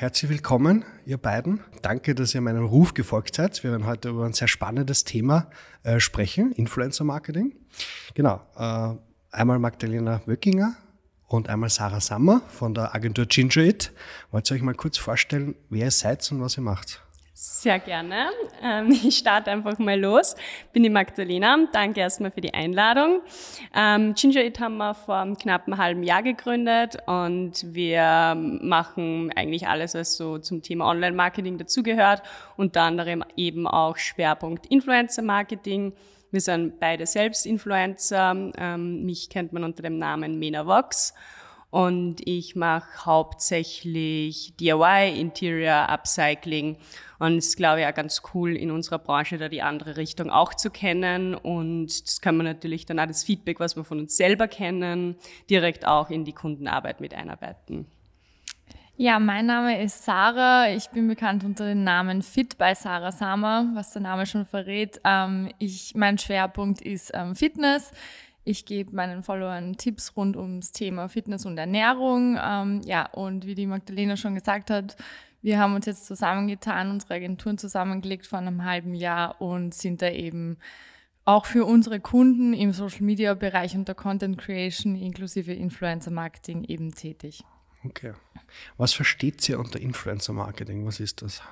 herzlich willkommen, ihr beiden. Danke, dass ihr meinem Ruf gefolgt seid. Wir werden heute über ein sehr spannendes Thema äh, sprechen, Influencer Marketing. Genau, äh, einmal Magdalena Wöckinger und einmal Sarah Sammer von der Agentur Ginger It. Wollt ihr euch mal kurz vorstellen, wer ihr seid und was ihr macht? Sehr gerne. Ähm, ich starte einfach mal los. Bin die Magdalena. Danke erstmal für die Einladung. Ähm, Ginger It haben wir vor knapp einem halben Jahr gegründet und wir machen eigentlich alles, was so zum Thema Online-Marketing dazugehört, unter anderem eben auch Schwerpunkt Influencer-Marketing. Wir sind beide selbst Influencer. Ähm, mich kennt man unter dem Namen Mena Vox und ich mache hauptsächlich DIY, Interior, Upcycling und es ist, glaube ich, auch ganz cool, in unserer Branche da die andere Richtung auch zu kennen und das kann man natürlich dann auch das Feedback, was wir von uns selber kennen, direkt auch in die Kundenarbeit mit einarbeiten. Ja, mein Name ist Sarah. Ich bin bekannt unter dem Namen Fit bei Sarah Sama, was der Name schon verrät. Ähm, ich, mein Schwerpunkt ist ähm, Fitness. Ich gebe meinen Followern Tipps rund ums Thema Fitness und Ernährung. Ähm, ja, und wie die Magdalena schon gesagt hat, wir haben uns jetzt zusammengetan, unsere Agenturen zusammengelegt vor einem halben Jahr und sind da eben auch für unsere Kunden im Social Media Bereich und der Content Creation inklusive Influencer Marketing eben tätig. Okay. Was versteht ihr unter Influencer Marketing? Was ist das?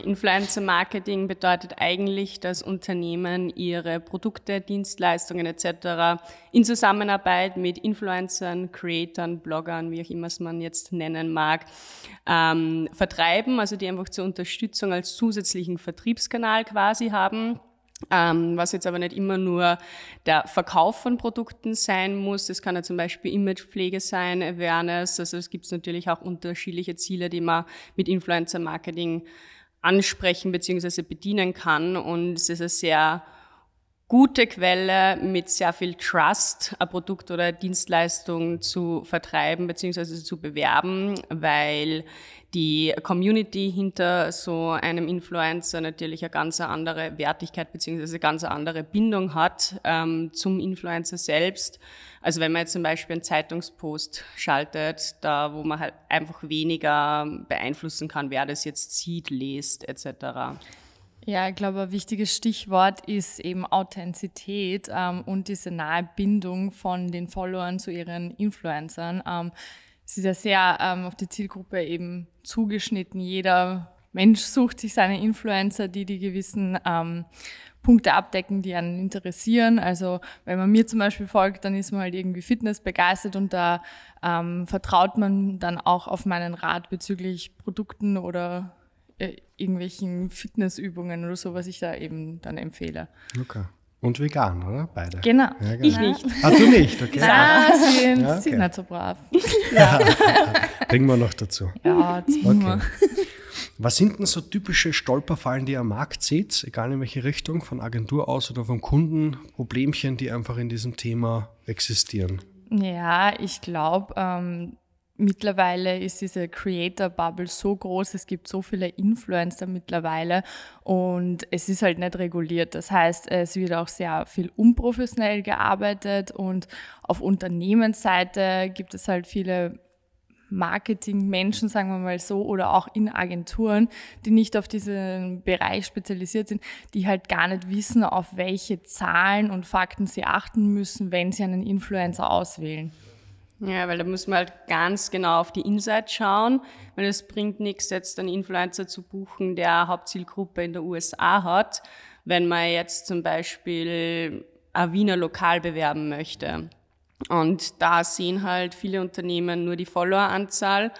Influencer Marketing bedeutet eigentlich, dass Unternehmen ihre Produkte, Dienstleistungen etc. in Zusammenarbeit mit Influencern, Creatern, Bloggern, wie auch immer es man jetzt nennen mag, ähm, vertreiben, also die einfach zur Unterstützung als zusätzlichen Vertriebskanal quasi haben. Ähm, was jetzt aber nicht immer nur der Verkauf von Produkten sein muss. Es kann ja zum Beispiel Imagepflege sein, Awareness. Also es gibt natürlich auch unterschiedliche Ziele, die man mit Influencer Marketing ansprechen bzw. bedienen kann. Und es ist eine sehr gute Quelle, mit sehr viel Trust ein Produkt oder Dienstleistung zu vertreiben bzw. zu bewerben, weil die Community hinter so einem Influencer natürlich eine ganz andere Wertigkeit bzw. eine ganz andere Bindung hat ähm, zum Influencer selbst also wenn man jetzt zum Beispiel einen Zeitungspost schaltet, da wo man halt einfach weniger beeinflussen kann, wer das jetzt sieht, liest etc. Ja, ich glaube, ein wichtiges Stichwort ist eben Authentizität ähm, und diese nahe Bindung von den Followern zu ihren Influencern. Ähm, es ist ja sehr ähm, auf die Zielgruppe eben zugeschnitten. Jeder Mensch sucht sich seine Influencer, die die gewissen ähm, Punkte abdecken, die einen interessieren. Also wenn man mir zum Beispiel folgt, dann ist man halt irgendwie fitnessbegeistert und da ähm, vertraut man dann auch auf meinen Rat bezüglich Produkten oder äh, irgendwelchen Fitnessübungen oder so, was ich da eben dann empfehle. Okay. Und vegan, oder? Beide. Genau. Ja, genau. Ich nicht. Ach, du nicht, okay. Ah, ja, sie ja, okay. sind nicht so brav. Ja. Bringen wir noch dazu. Ja, zwingen okay. wir. Was sind denn so typische Stolperfallen, die ihr am Markt seht, egal in welche Richtung, von Agentur aus oder vom Kunden, Problemchen, die einfach in diesem Thema existieren? Ja, ich glaube, ähm, mittlerweile ist diese Creator-Bubble so groß, es gibt so viele Influencer mittlerweile und es ist halt nicht reguliert. Das heißt, es wird auch sehr viel unprofessionell gearbeitet und auf Unternehmensseite gibt es halt viele Marketingmenschen, sagen wir mal so, oder auch in Agenturen, die nicht auf diesen Bereich spezialisiert sind, die halt gar nicht wissen, auf welche Zahlen und Fakten sie achten müssen, wenn sie einen Influencer auswählen. Ja, weil da muss man halt ganz genau auf die Insights schauen, weil es bringt nichts, jetzt einen Influencer zu buchen, der eine Hauptzielgruppe in der USA hat, wenn man jetzt zum Beispiel ein Wiener Lokal bewerben möchte und da sehen halt viele Unternehmen nur die Followeranzahl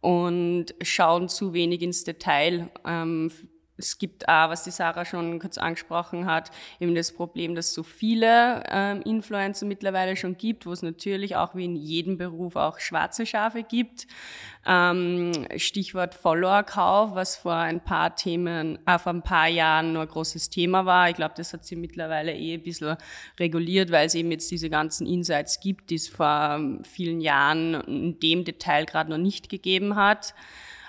und schauen zu wenig ins Detail, ähm, es gibt auch, was die Sarah schon kurz angesprochen hat, eben das Problem, dass es so viele ähm, Influencer mittlerweile schon gibt, wo es natürlich auch wie in jedem Beruf auch schwarze Schafe gibt. Ähm, Stichwort Followerkauf, was vor ein paar Themen, äh, vor ein paar Jahren nur ein großes Thema war. Ich glaube, das hat sie mittlerweile eh ein bisschen reguliert, weil es eben jetzt diese ganzen Insights gibt, die es vor ähm, vielen Jahren in dem Detail gerade noch nicht gegeben hat.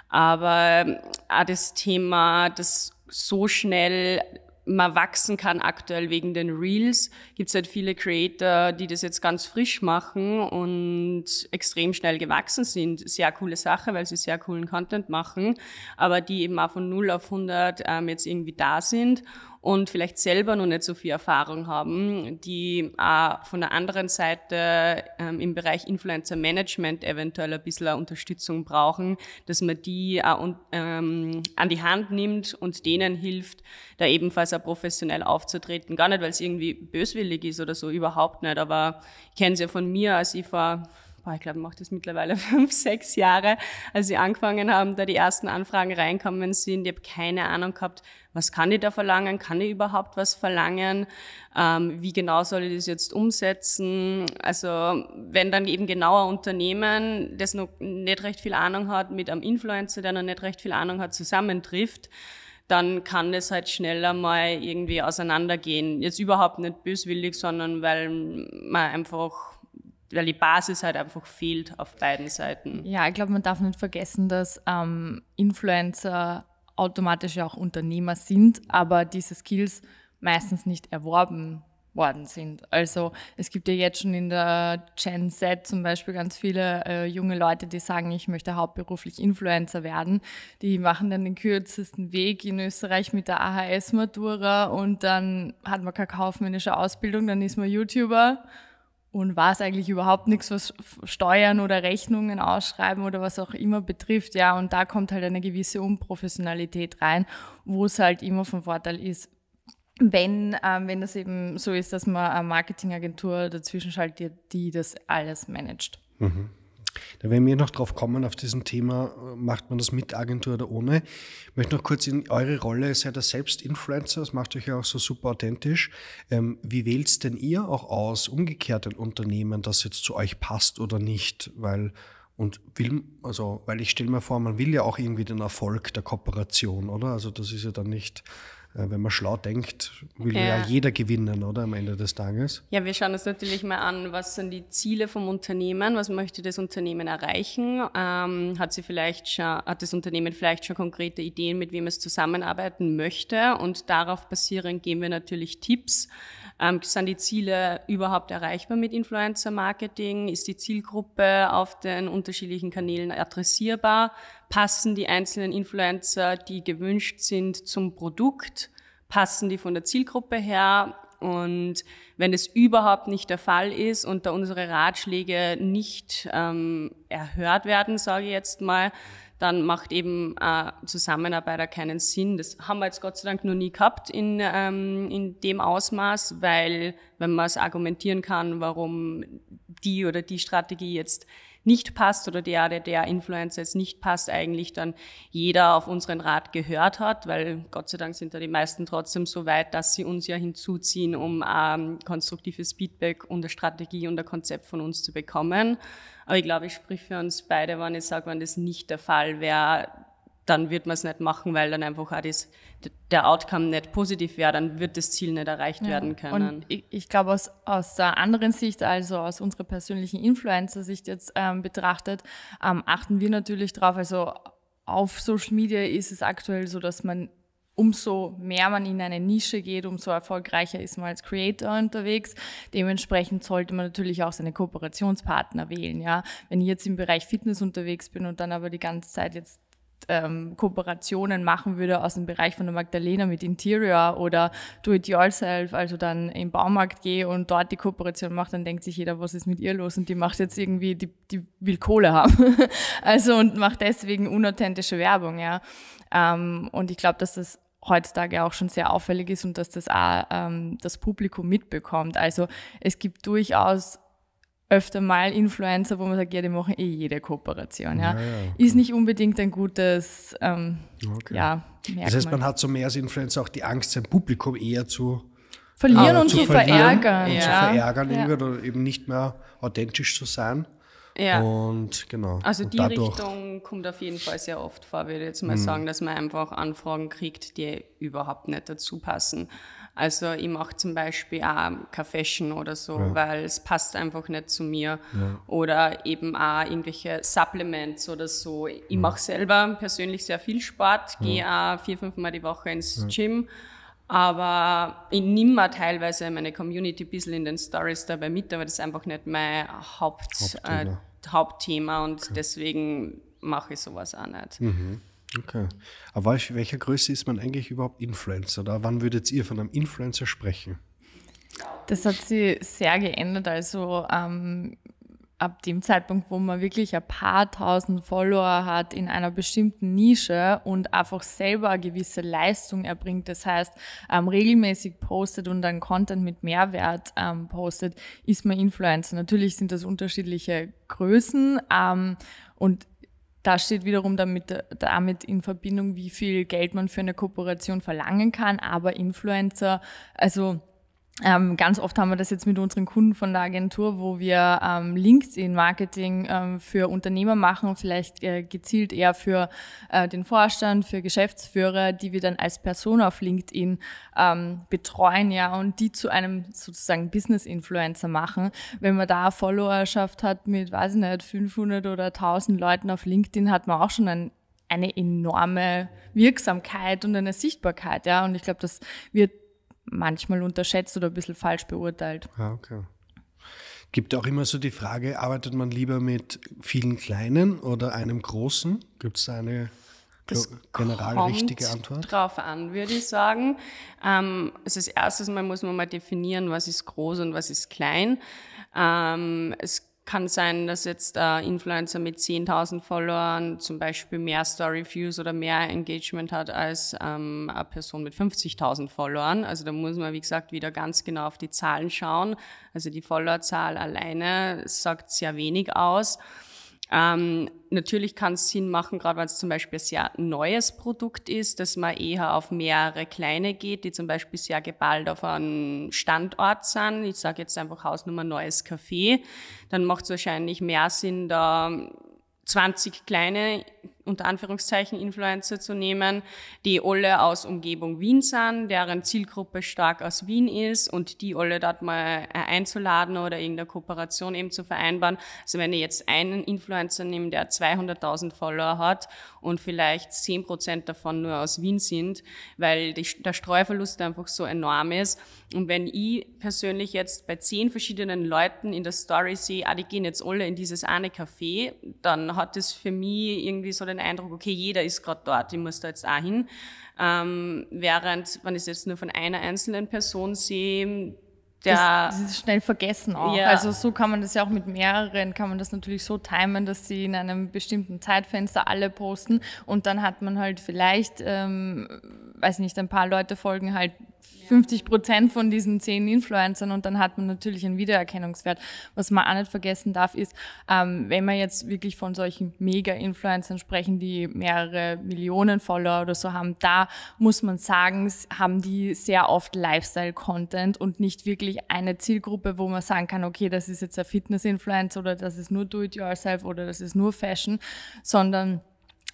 Aber ähm, auch das Thema, das so schnell man wachsen kann aktuell wegen den Reels. Gibt es halt viele Creator, die das jetzt ganz frisch machen und extrem schnell gewachsen sind. Sehr coole Sache, weil sie sehr coolen Content machen, aber die eben auch von 0 auf 100 ähm, jetzt irgendwie da sind und vielleicht selber noch nicht so viel Erfahrung haben, die auch von der anderen Seite ähm, im Bereich Influencer Management eventuell ein bisschen Unterstützung brauchen, dass man die auch ähm, an die Hand nimmt und denen hilft, da ebenfalls auch professionell aufzutreten. Gar nicht, weil es irgendwie böswillig ist oder so, überhaupt nicht, aber ich kenne es ja von mir, als ich vor boah, ich glaube, macht das mittlerweile fünf, sechs Jahre, als sie angefangen haben, da die ersten Anfragen reinkommen sind. Ich habe keine Ahnung gehabt, was kann ich da verlangen? Kann ich überhaupt was verlangen? Ähm, wie genau soll ich das jetzt umsetzen? Also wenn dann eben genauer Unternehmen, das noch nicht recht viel Ahnung hat, mit einem Influencer, der noch nicht recht viel Ahnung hat, zusammentrifft, dann kann das halt schneller mal irgendwie auseinandergehen. Jetzt überhaupt nicht böswillig, sondern weil man einfach weil die Basis halt einfach fehlt auf beiden Seiten. Ja, ich glaube, man darf nicht vergessen, dass ähm, Influencer automatisch ja auch Unternehmer sind, aber diese Skills meistens nicht erworben worden sind. Also es gibt ja jetzt schon in der Gen Z zum Beispiel ganz viele äh, junge Leute, die sagen, ich möchte hauptberuflich Influencer werden. Die machen dann den kürzesten Weg in Österreich mit der AHS-Matura und dann hat man keine kaufmännische Ausbildung, dann ist man YouTuber und war es eigentlich überhaupt nichts, was Steuern oder Rechnungen ausschreiben oder was auch immer betrifft. Ja, und da kommt halt eine gewisse Unprofessionalität rein, wo es halt immer von Vorteil ist, wenn, ähm, wenn das eben so ist, dass man eine Marketingagentur dazwischen schaltet, die das alles managt. Mhm. Da werden wir noch drauf kommen, auf diesem Thema, äh, macht man das mit Agentur oder ohne. Ich möchte noch kurz in eure Rolle, ihr seid ihr selbst Influencer, das macht euch ja auch so super authentisch. Ähm, wie wählt es denn ihr auch aus, umgekehrt ein Unternehmen, das jetzt zu euch passt oder nicht? Weil, und will, also, weil ich stelle mir vor, man will ja auch irgendwie den Erfolg der Kooperation, oder? Also das ist ja dann nicht äh, wenn man schlau denkt, will ja. ja. jeder gewinnen, oder am Ende des Tages? Ja, wir schauen uns natürlich mal an, was sind die Ziele vom Unternehmen, was möchte das Unternehmen erreichen? Ähm, hat sie vielleicht schon, hat das Unternehmen vielleicht schon konkrete Ideen, mit wem es zusammenarbeiten möchte? Und darauf basierend geben wir natürlich Tipps, ähm, sind die Ziele überhaupt erreichbar mit Influencer-Marketing? Ist die Zielgruppe auf den unterschiedlichen Kanälen adressierbar? Passen die einzelnen Influencer, die gewünscht sind, zum Produkt? Passen die von der Zielgruppe her? Und wenn es überhaupt nicht der Fall ist und da unsere Ratschläge nicht ähm, erhört werden, sage ich jetzt mal, dann macht eben äh, Zusammenarbeit keinen Sinn. Das haben wir jetzt Gott sei Dank noch nie gehabt in, ähm, in dem Ausmaß, weil wenn man es argumentieren kann, warum die oder die Strategie jetzt nicht passt oder der, der, der Influencer jetzt nicht passt, eigentlich dann jeder auf unseren Rat gehört hat, weil Gott sei Dank sind da die meisten trotzdem so weit, dass sie uns ja hinzuziehen, um ähm, konstruktives Feedback und eine Strategie und ein Konzept von uns zu bekommen. Aber ich glaube, ich sprich für uns beide, wenn ich sage, wenn das nicht der Fall wäre, dann wird man es nicht machen, weil dann einfach auch das, der Outcome nicht positiv wäre, dann wird das Ziel nicht erreicht ja. werden können. Und ich, ich glaube, aus, aus der anderen Sicht, also aus unserer persönlichen Influencer-Sicht jetzt ähm, betrachtet, ähm, achten wir natürlich drauf, also auf Social Media ist es aktuell so, dass man umso mehr man in eine Nische geht, umso erfolgreicher ist man als Creator unterwegs. Dementsprechend sollte man natürlich auch seine Kooperationspartner wählen, ja. Wenn ich jetzt im Bereich Fitness unterwegs bin und dann aber die ganze Zeit jetzt ähm, Kooperationen machen würde aus dem Bereich von der Magdalena mit Interior oder Do It Yourself, also dann im Baumarkt gehe und dort die Kooperation mache, dann denkt sich jeder, was ist mit ihr los und die macht jetzt irgendwie, die, die will Kohle haben. also und macht deswegen unauthentische Werbung, ja. Ähm, und ich glaube, dass das heutzutage auch schon sehr auffällig ist und dass das auch ähm, das Publikum mitbekommt. Also es gibt durchaus öfter mal Influencer, wo man sagt, ja, die machen eh jede Kooperation. Ja. ja, ja Ist nicht unbedingt ein gutes, ähm, okay. ja, Merkmal. Das heißt, man hat so mehr als Influencer auch die Angst, sein Publikum eher zu verlieren ah, und zu, zu verärgern. Und ja. zu verärgern ja. oder eben nicht mehr authentisch zu sein. Ja. Und genau. Also und die Richtung kommt auf jeden Fall sehr oft vor, würde ich jetzt mal mhm. sagen, dass man einfach Anfragen kriegt, die überhaupt nicht dazu passen. Also ich mache zum Beispiel auch Kaffeeschen oder so, ja. weil es passt einfach nicht zu mir. Ja. Oder eben auch irgendwelche Supplements oder so. Ich ja. Mhm. mache selber persönlich sehr viel Sport, gehe auch vier, fünf Mal die Woche ins Gym. Aber ich nehme teilweise meine Community ein bisschen in den Stories dabei mit, aber das ist einfach nicht mein Haupt, Hauptthema. Äh, Hauptthema und okay. deswegen mache ich sowas auch nicht. Mhm. Okay. Aber welcher Größe ist man eigentlich überhaupt Influencer? Oder wann würdet ihr von einem Influencer sprechen? Das hat sich sehr geändert. Also ähm, ab dem Zeitpunkt, wo man wirklich ein paar tausend Follower hat in einer bestimmten Nische und einfach selber eine gewisse Leistung erbringt, das heißt ähm, regelmäßig postet und dann Content mit Mehrwert ähm, postet, ist man Influencer. Natürlich sind das unterschiedliche Größen ähm, und das steht wiederum damit, äh, damit in Verbindung, wie viel Geld man für eine Kooperation verlangen kann, aber Influencer, also ähm, ganz oft haben wir das jetzt mit unseren Kunden von der Agentur, wo wir ähm, LinkedIn-Marketing ähm, für Unternehmer machen, vielleicht äh, gezielt eher für äh, den Vorstand, für Geschäftsführer, die wir dann als Person auf LinkedIn ähm, betreuen, ja, und die zu einem sozusagen Business-Influencer machen. Wenn man da Followerschaft hat mit, weiß ich nicht, 500 oder 1000 Leuten auf LinkedIn, hat man auch schon einen eine enorme Wirksamkeit und eine Sichtbarkeit, ja. Und ich glaube, das wird manchmal unterschätzt oder ein bisschen falsch beurteilt. Ah, okay. Gibt auch immer so die Frage, arbeitet man lieber mit vielen kleinen oder einem großen? Gibt es da eine das general kommt richtige Antwort? drauf an, würde ich sagen. Ähm, also als erstes Mal muss man mal definieren, was ist groß und was ist klein. Ähm, es kann sein, dass jetzt äh, Influencer mit 10.000 Followern zum Beispiel mehr Story Views oder mehr Engagement hat als ähm, eine Person mit 50.000 Followern. Also da muss man, wie gesagt, wieder ganz genau auf die Zahlen schauen. Also die Followerzahl alleine sagt sehr wenig aus. Ähm, natürlich kann es Sinn machen, gerade wenn es zum Beispiel ein sehr neues Produkt ist, dass man eher auf mehrere kleine geht, die zum Beispiel sehr geballt auf einen Standort sind. Ich sage jetzt einfach Hausnummer neues Café. Dann macht es wahrscheinlich mehr Sinn, da 20 kleine unter Anführungszeichen Influencer zu nehmen, die alle aus Umgebung Wien sind, deren Zielgruppe stark aus Wien ist und die alle dort mal äh, einzuladen oder irgendeine Kooperation eben zu vereinbaren. Also wenn ich jetzt einen Influencer nehme, der 200.000 Follower hat und vielleicht 10% davon nur aus Wien sind, weil die, der Streuverlust einfach so enorm ist. Und wenn ich persönlich jetzt bei zehn verschiedenen Leuten in der Story sehe, ah, die gehen jetzt alle in dieses eine Café, dann hat das für mich irgendwie so den den Eindruck, okay, jeder ist gerade dort, ich muss da jetzt auch hin. Ähm, während, wenn ich es jetzt nur von einer einzelnen Person sehe, der, das, das ist schnell vergessen auch. Ja. Also so kann man das ja auch mit mehreren, kann man das natürlich so timen, dass sie in einem bestimmten Zeitfenster alle posten und dann hat man halt vielleicht, ähm, weiß nicht, ein paar Leute folgen halt 50 Prozent von diesen zehn Influencern und dann hat man natürlich einen Wiedererkennungswert. Was man auch nicht vergessen darf, ist, ähm, wenn wir jetzt wirklich von solchen Mega-Influencern sprechen, die mehrere Millionen Follower oder so haben, da muss man sagen, haben die sehr oft Lifestyle-Content und nicht wirklich eine Zielgruppe, wo man sagen kann, okay, das ist jetzt ein Fitness-Influencer oder das ist nur Do-it-yourself oder das ist nur Fashion, sondern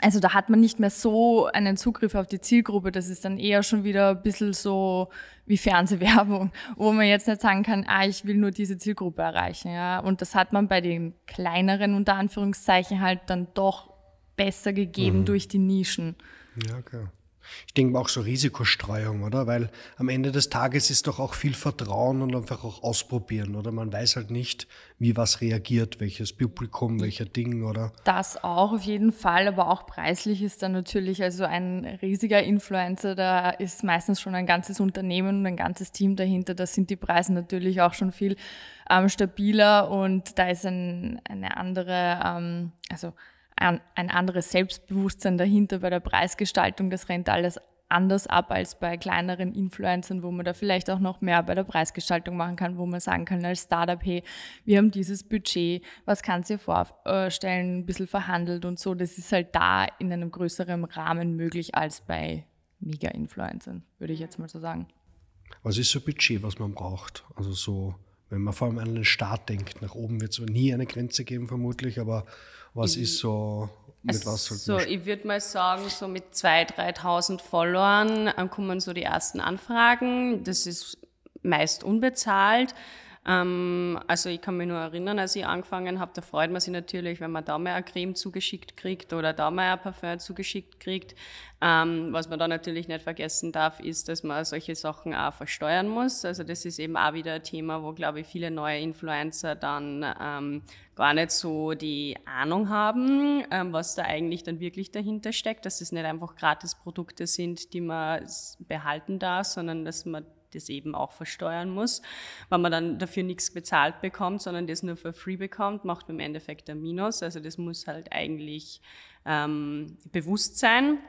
also da hat man nicht mehr so einen Zugriff auf die Zielgruppe. Das ist dann eher schon wieder ein bisschen so wie Fernsehwerbung, wo man jetzt nicht sagen kann, ah, ich will nur diese Zielgruppe erreichen. Ja? Und das hat man bei den kleineren unter Anführungszeichen halt dann doch besser gegeben mhm. durch die Nischen. Ja, klar. Okay. Ich denke auch so Risikostreuung, oder? Weil am Ende des Tages ist doch auch viel Vertrauen und einfach auch ausprobieren, oder? Man weiß halt nicht, wie was reagiert, welches Publikum, welcher Ding, oder? Das auch auf jeden Fall, aber auch preislich ist dann natürlich, also ein riesiger Influencer, da ist meistens schon ein ganzes Unternehmen und ein ganzes Team dahinter, da sind die Preise natürlich auch schon viel ähm, stabiler und da ist ein, eine andere, ähm, also ein, ein anderes Selbstbewusstsein dahinter bei der Preisgestaltung. Das rennt alles anders ab als bei kleineren Influencern, wo man da vielleicht auch noch mehr bei der Preisgestaltung machen kann, wo man sagen kann als Startup, hey, wir haben dieses Budget, was kannst du dir vorstellen, ein bisschen verhandelt und so. Das ist halt da in einem größeren Rahmen möglich als bei Mega-Influencern, würde ich jetzt mal so sagen. Was ist so ein Budget, was man braucht? Also so wenn man vor allem an den Staat denkt, nach oben wird es nie eine Grenze geben vermutlich, aber was ich, ist so, mit was sollte So, man ich würde mal sagen, so mit 2.000, 3.000 Followern ähm, kommen so die ersten Anfragen. Das ist meist unbezahlt. Ähm, also ich kann mich nur erinnern, als ich angefangen habe, da freut man sich natürlich, wenn man da mal eine Creme zugeschickt kriegt oder da mal ein Parfum zugeschickt kriegt. Ähm, was man da natürlich nicht vergessen darf, ist, dass man solche Sachen auch versteuern muss. Also das ist eben auch wieder ein Thema, wo, glaube ich, viele neue Influencer dann ähm, gar nicht so die Ahnung haben, ähm, was da eigentlich dann wirklich dahinter steckt, dass es nicht einfach Gratis-Produkte sind, die man behalten darf, sondern dass man das eben auch versteuern muss. Wenn man dann dafür nichts bezahlt bekommt, sondern das nur für free bekommt, macht man im Endeffekt ein Minus. Also das muss halt eigentlich ähm, bewusst sein.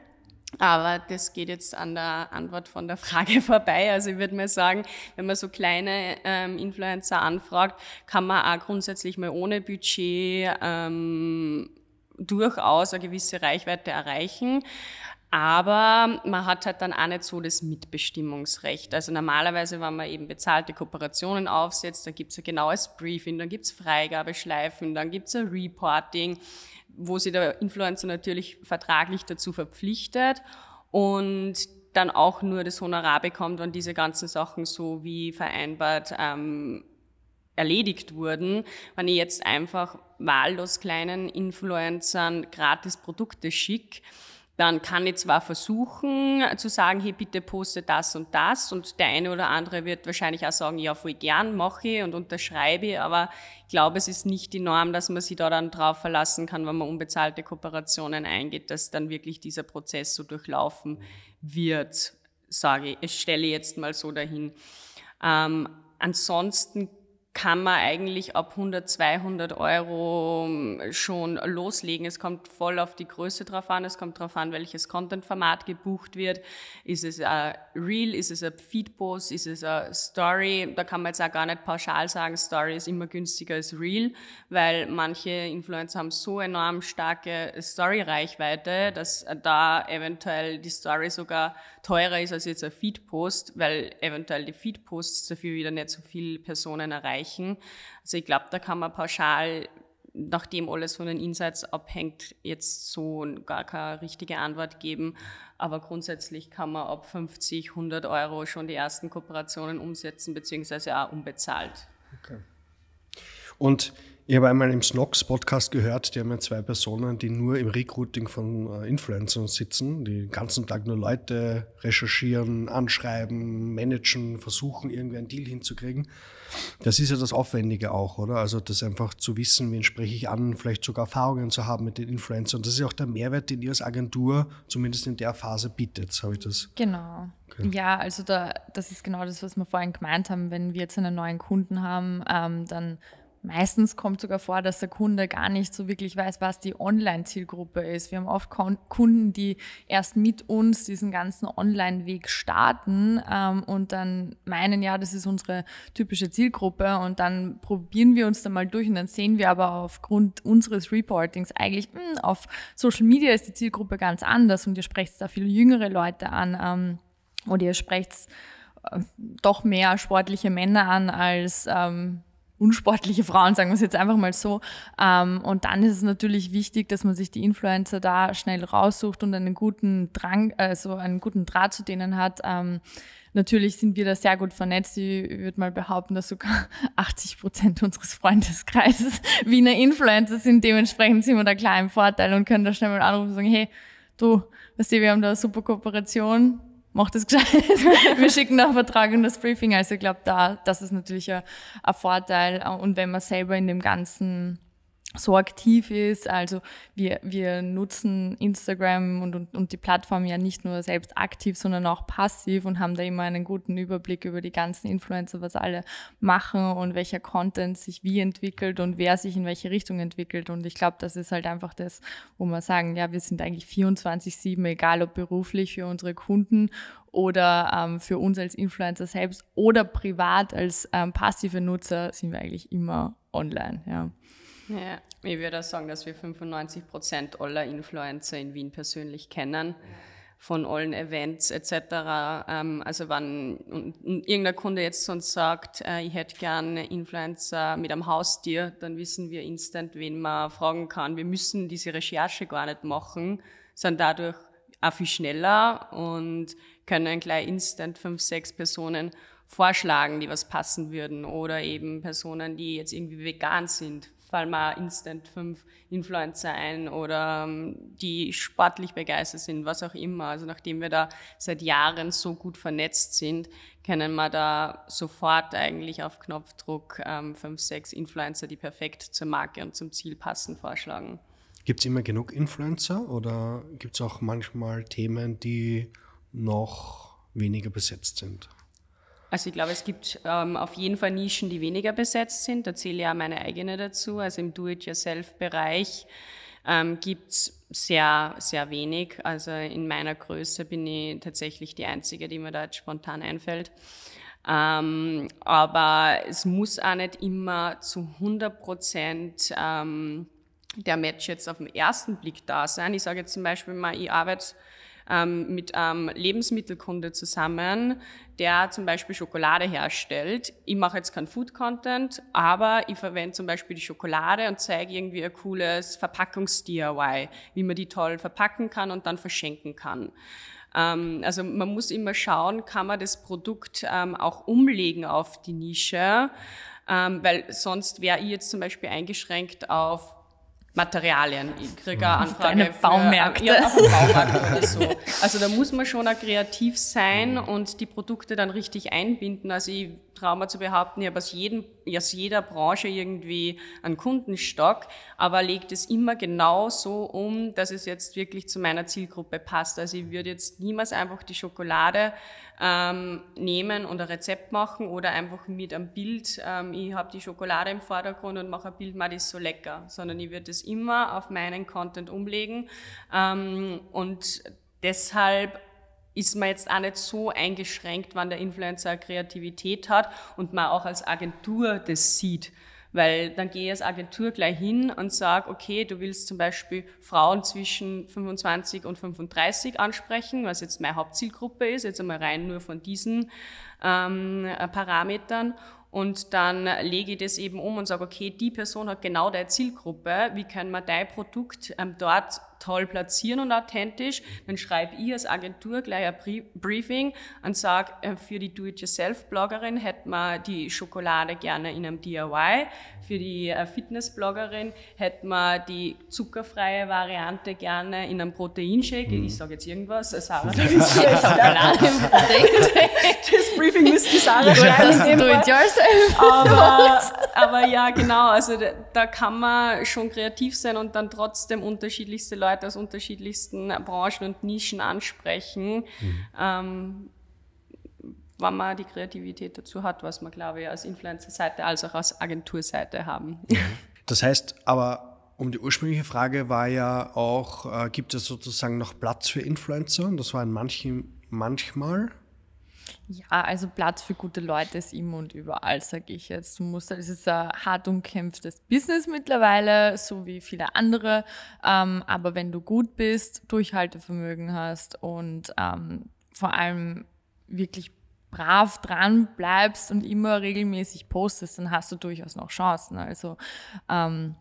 Aber das geht jetzt an der Antwort von der Frage vorbei. Also ich würde mal sagen, wenn man so kleine ähm, Influencer anfragt, kann man auch grundsätzlich mal ohne Budget ähm, durchaus eine gewisse Reichweite erreichen. Aber man hat halt dann auch nicht so das Mitbestimmungsrecht. Also normalerweise, wenn man eben bezahlte Kooperationen aufsetzt, dann gibt es ein genaues Briefing, dann gibt es Freigabeschleifen, dann gibt es ein Reporting, wo sich der Influencer natürlich vertraglich dazu verpflichtet und dann auch nur das Honorar bekommt, wenn diese ganzen Sachen so wie vereinbart ähm, erledigt wurden, wenn ich jetzt einfach wahllos kleinen Influencern gratis Produkte schicke dann kann ich zwar versuchen äh, zu sagen, hey, bitte poste das und das und der eine oder andere wird wahrscheinlich auch sagen, ja, voll gern, mache ich und unterschreibe aber ich glaube, es ist nicht die Norm, dass man sich da dann drauf verlassen kann, wenn man unbezahlte Kooperationen eingeht, dass dann wirklich dieser Prozess so durchlaufen wird, sage ich, ich stelle jetzt mal so dahin. Ähm, ansonsten kann man eigentlich ab 100, 200 Euro hm, schon loslegen. Es kommt voll auf die Größe drauf an, es kommt drauf an, welches Content-Format gebucht wird. Ist es ein Reel, ist es ein Feed-Post? ist es ein Story? Da kann man jetzt auch gar nicht pauschal sagen, Story ist immer günstiger als Reel, weil manche Influencer haben so enorm starke Story-Reichweite, dass da eventuell die Story sogar teurer ist als jetzt ein Feed-Post, weil eventuell die Feed-Posts dafür wieder nicht so viele Personen erreichen erreichen. Also ich glaube, da kann man pauschal, nachdem alles von den Insights abhängt, jetzt so gar keine richtige Antwort geben. Aber grundsätzlich kann man ab 50, 100 Euro schon die ersten Kooperationen umsetzen, beziehungsweise auch unbezahlt. Okay. Und ich habe einmal im Snox-Podcast gehört, die haben ja zwei Personen, die nur im Recruiting von äh, Influencern sitzen, die den ganzen Tag nur Leute recherchieren, anschreiben, managen, versuchen, irgendwie einen Deal hinzukriegen. Das ist ja das Aufwendige auch, oder? Also das einfach zu wissen, wen spreche ich an, vielleicht sogar Erfahrungen zu haben mit den Influencern. Das ist ja auch der Mehrwert, den ihr als Agentur zumindest in der Phase bietet, habe ich das. Genau. Okay. Ja, also da, das ist genau das, was wir vorhin gemeint haben. Wenn wir jetzt einen neuen Kunden haben, ähm, dann Meistens kommt sogar vor, dass der Kunde gar nicht so wirklich weiß, was die Online-Zielgruppe ist. Wir haben oft Kunden, die erst mit uns diesen ganzen Online-Weg starten ähm, und dann meinen, ja, das ist unsere typische Zielgruppe und dann probieren wir uns da mal durch und dann sehen wir aber aufgrund unseres Reportings eigentlich, mh, hm, auf Social Media ist die Zielgruppe ganz anders und ihr sprecht da viel jüngere Leute an ähm, oder ihr sprecht äh, doch mehr sportliche Männer an als... Ähm, unsportliche Frauen, sagen wir es jetzt einfach mal so. Ähm, und dann ist es natürlich wichtig, dass man sich die Influencer da schnell raussucht und einen guten Drang, also einen guten Draht zu denen hat. Ähm, natürlich sind wir da sehr gut vernetzt. Ich würde mal behaupten, dass sogar 80 Prozent unseres Freundeskreises Wiener Influencer sind. Dementsprechend sind wir da klar im Vorteil und können da schnell mal anrufen und sagen, hey, du, weißt du, wir haben da eine super Kooperation macht es gescheit. wir schicken nach Vertrag und das Briefing. Also ich glaube, da, das ist natürlich ein, ein Vorteil. Und wenn man selber in dem ganzen so aktiv ist. Also wir, wir nutzen Instagram und, und, und die Plattform ja nicht nur selbst aktiv, sondern auch passiv und haben da immer einen guten Überblick über die ganzen Influencer, was alle machen und welcher Content sich wie entwickelt und wer sich in welche Richtung entwickelt. Und ich glaube, das ist halt einfach das, wo wir sagen, ja, wir sind eigentlich 24-7, egal ob beruflich für unsere Kunden oder ähm, für uns als Influencer selbst oder privat als ähm, passive Nutzer sind wir eigentlich immer online. Ja. Ja, ich würde auch sagen, dass wir 95 Prozent aller Influencer in Wien persönlich kennen, von allen Events etc. Ähm, also wenn irgendein Kunde jetzt sonst sagt, äh, ich hätte gerne Influencer mit einem Haustier, dann wissen wir instant, wen man fragen kann. Wir müssen diese Recherche gar nicht machen, sind dadurch auch viel schneller und können gleich instant fünf, sechs Personen vorschlagen, die was passen würden oder eben Personen, die jetzt irgendwie vegan sind, fallen mal instant fünf Influencer ein oder ähm, die sportlich begeistert sind, was auch immer. Also nachdem wir da seit Jahren so gut vernetzt sind, können wir da sofort eigentlich auf Knopfdruck ähm, fünf, sechs Influencer, die perfekt zur Marke und zum Ziel passen, vorschlagen. Gibt es immer genug Influencer oder gibt es auch manchmal Themen, die noch weniger besetzt sind? Also ich glaube, es gibt ähm, auf jeden Fall Nischen, die weniger besetzt sind. Da zähle ich auch meine eigene dazu. Also im Do-it-yourself-Bereich ähm, gibt sehr, sehr wenig. Also in meiner Größe bin ich tatsächlich die Einzige, die mir da jetzt spontan einfällt. Ähm, aber es muss auch nicht immer zu 100 Prozent ähm, der Match jetzt auf den ersten Blick da sein. Ich sage jetzt zum Beispiel mal, ich arbeite ähm, mit einem Lebensmittelkunde zusammen, der zum Beispiel Schokolade herstellt. Ich mache jetzt kein Food-Content, aber ich verwende zum Beispiel die Schokolade und zeige irgendwie ein cooles Verpackungs-DIY, wie man die toll verpacken kann und dann verschenken kann. Ähm, also man muss immer schauen, kann man das Produkt ähm, auch umlegen auf die Nische, ähm, weil sonst wäre ich jetzt zum Beispiel eingeschränkt auf Materialien. Ich kriege eine mhm. Anfrage Deine äh, Baumärkte. Für, ja, oder so. Also da muss man schon auch kreativ sein mhm. und die Produkte dann richtig einbinden. Also ich Trauma zu behaupten, ich habe aus, jedem, aus jeder Branche irgendwie einen Kundenstock, aber legt es immer genau so um, dass es jetzt wirklich zu meiner Zielgruppe passt. Also ich würde jetzt niemals einfach die Schokolade ähm, nehmen und ein Rezept machen oder einfach mit einem Bild, ähm, ich habe die Schokolade im Vordergrund und mache ein Bild, mal ist so lecker, sondern ich würde es immer auf meinen Content umlegen ähm, und deshalb ist man jetzt auch nicht so eingeschränkt, wann der Influencer Kreativität hat und man auch als Agentur das sieht. Weil dann gehe ich als Agentur gleich hin und sage, okay, du willst zum Beispiel Frauen zwischen 25 und 35 ansprechen, was jetzt meine Hauptzielgruppe ist, jetzt einmal rein nur von diesen ähm, Parametern. Und dann lege ich das eben um und sage, okay, die Person hat genau deine Zielgruppe, wie können wir dein Produkt ähm, dort toll platzieren und authentisch, dann schreibe ich als Agentur gleich ein Briefing und sage, äh, für die Do-it-yourself-Bloggerin hätte man die Schokolade gerne in einem DIY, für die äh, Fitness-Bloggerin hätte man die zuckerfreie Variante gerne in einem Proteinshake. Mhm. Ich sage jetzt irgendwas, äh, Sarah, du bist Schokolade im Protein. Das Briefing müsste die Sarah schreiben. Do-it-yourself. Aber, aber ja, genau, also da, da kann man schon kreativ sein und dann trotzdem unterschiedlichste Leute Mitarbeiter aus unterschiedlichsten Branchen und Nischen ansprechen, mhm. ähm, wenn man die Kreativität dazu hat, was man, glaube ich, als Influencer-Seite als auch als Agentur-Seite haben. Das heißt aber, um die ursprüngliche Frage war ja auch, äh, gibt es sozusagen noch Platz für Influencer? Und das war in manchen manchmal ja, also Platz für gute Leute ist immer und überall, sage ich jetzt. Du musst, es ist ein hart umkämpftes Business mittlerweile, so wie viele andere. Ähm, aber wenn du gut bist, Durchhaltevermögen hast und ähm, vor allem wirklich brav dran bleibst und immer regelmäßig postest, dann hast du durchaus noch Chancen. Also ähm,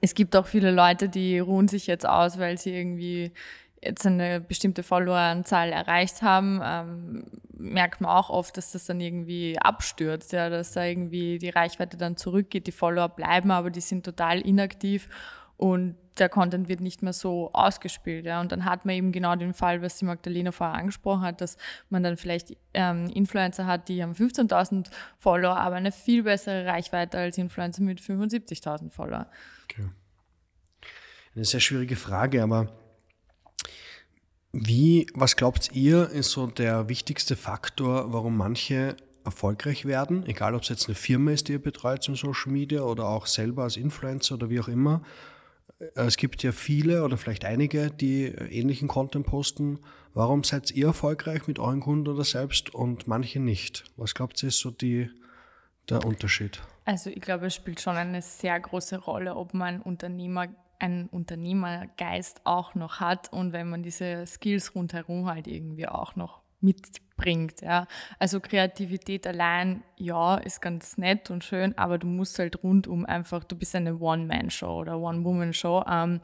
es gibt auch viele Leute, die ruhen sich jetzt aus, weil sie irgendwie jetzt eine bestimmte Followeranzahl erreicht haben, ähm, merkt man auch oft, dass das dann irgendwie abstürzt, ja, dass da irgendwie die Reichweite dann zurückgeht, die Follower bleiben, aber die sind total inaktiv und der Content wird nicht mehr so ausgespielt. Ja. Und dann hat man eben genau den Fall, was die Magdalena vorher angesprochen hat, dass man dann vielleicht ähm, Influencer hat, die haben 15.000 Follower, aber eine viel bessere Reichweite als Influencer mit 75.000 Follower. Okay. Eine sehr schwierige Frage, aber wie, was glaubt ihr, ist so der wichtigste Faktor, warum manche erfolgreich werden, egal ob es jetzt eine Firma ist, die ihr betreut zum Social Media oder auch selber als Influencer oder wie auch immer. Äh, es gibt ja viele oder vielleicht einige, die äh, ähnlichen Content posten. Warum seid ihr erfolgreich mit euren Kunden oder selbst und manche nicht? Was glaubt ihr, ist so die, der Unterschied? Also ich glaube, es spielt schon eine sehr große Rolle, ob man Unternehmer ein Unternehmergeist auch noch hat und wenn man diese Skills rundherum halt irgendwie auch noch mitbringt. Ja. Also Kreativität allein, ja, ist ganz nett und schön, aber du musst halt rundum einfach, du bist eine One-Man-Show oder One-Woman-Show. Ähm,